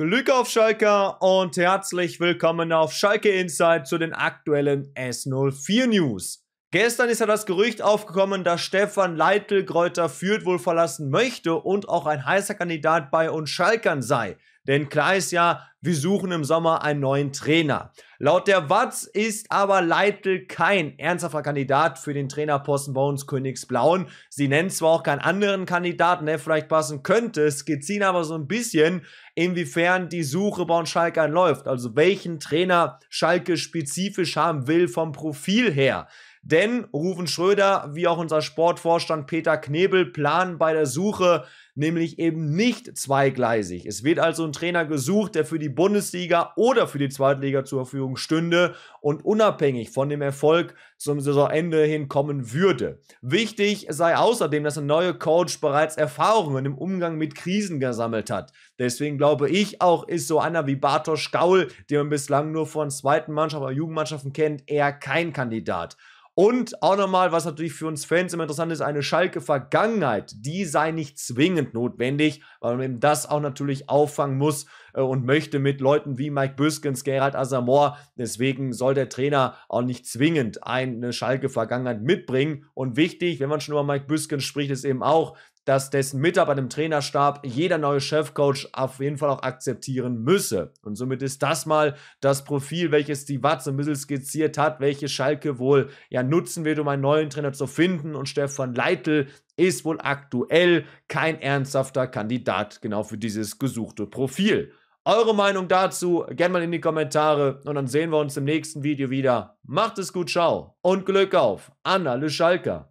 Glück auf Schalke und herzlich willkommen auf Schalke Insight zu den aktuellen S04 News. Gestern ist ja das Gerücht aufgekommen, dass Stefan Leitl Kräuter Fürth wohl verlassen möchte und auch ein heißer Kandidat bei uns Schalkern sei. Denn klar ist ja, wir suchen im Sommer einen neuen Trainer. Laut der Watz ist aber Leitl kein ernsthafter Kandidat für den Trainerposten bei uns Königsblauen. Sie nennen zwar auch keinen anderen Kandidaten, der vielleicht passen könnte, skizzieren aber so ein bisschen, inwiefern die Suche bei uns Schalke läuft. Also welchen Trainer Schalke spezifisch haben will vom Profil her. Denn Rufen Schröder wie auch unser Sportvorstand Peter Knebel planen bei der Suche nämlich eben nicht zweigleisig. Es wird also ein Trainer gesucht, der für die Bundesliga oder für die Zweitliga zur Verfügung stünde und unabhängig von dem Erfolg zum Saisonende hin kommen würde. Wichtig sei außerdem, dass der neue Coach bereits Erfahrungen im Umgang mit Krisen gesammelt hat. Deswegen glaube ich auch, ist so einer wie Bartosz Gaul, den man bislang nur von zweiten Mannschaften oder Jugendmannschaften kennt, eher kein Kandidat. Und auch nochmal, was natürlich für uns Fans immer interessant ist, eine Schalke-Vergangenheit, die sei nicht zwingend notwendig, weil man eben das auch natürlich auffangen muss äh, und möchte mit Leuten wie Mike Büskens, Gerald Asamoah. Deswegen soll der Trainer auch nicht zwingend eine Schalke-Vergangenheit mitbringen. Und wichtig, wenn man schon über Mike Büskens spricht, ist eben auch, dass dessen Mitarbeiter im Trainerstab jeder neue Chefcoach auf jeden Fall auch akzeptieren müsse. Und somit ist das mal das Profil, welches die Watt so ein bisschen skizziert hat, welches Schalke wohl ja nutzen wird, um einen neuen Trainer zu finden. Und Stefan Leitl ist wohl aktuell kein ernsthafter Kandidat genau für dieses gesuchte Profil. Eure Meinung dazu gerne mal in die Kommentare und dann sehen wir uns im nächsten Video wieder. Macht es gut, ciao und Glück auf. Anna Le Schalker.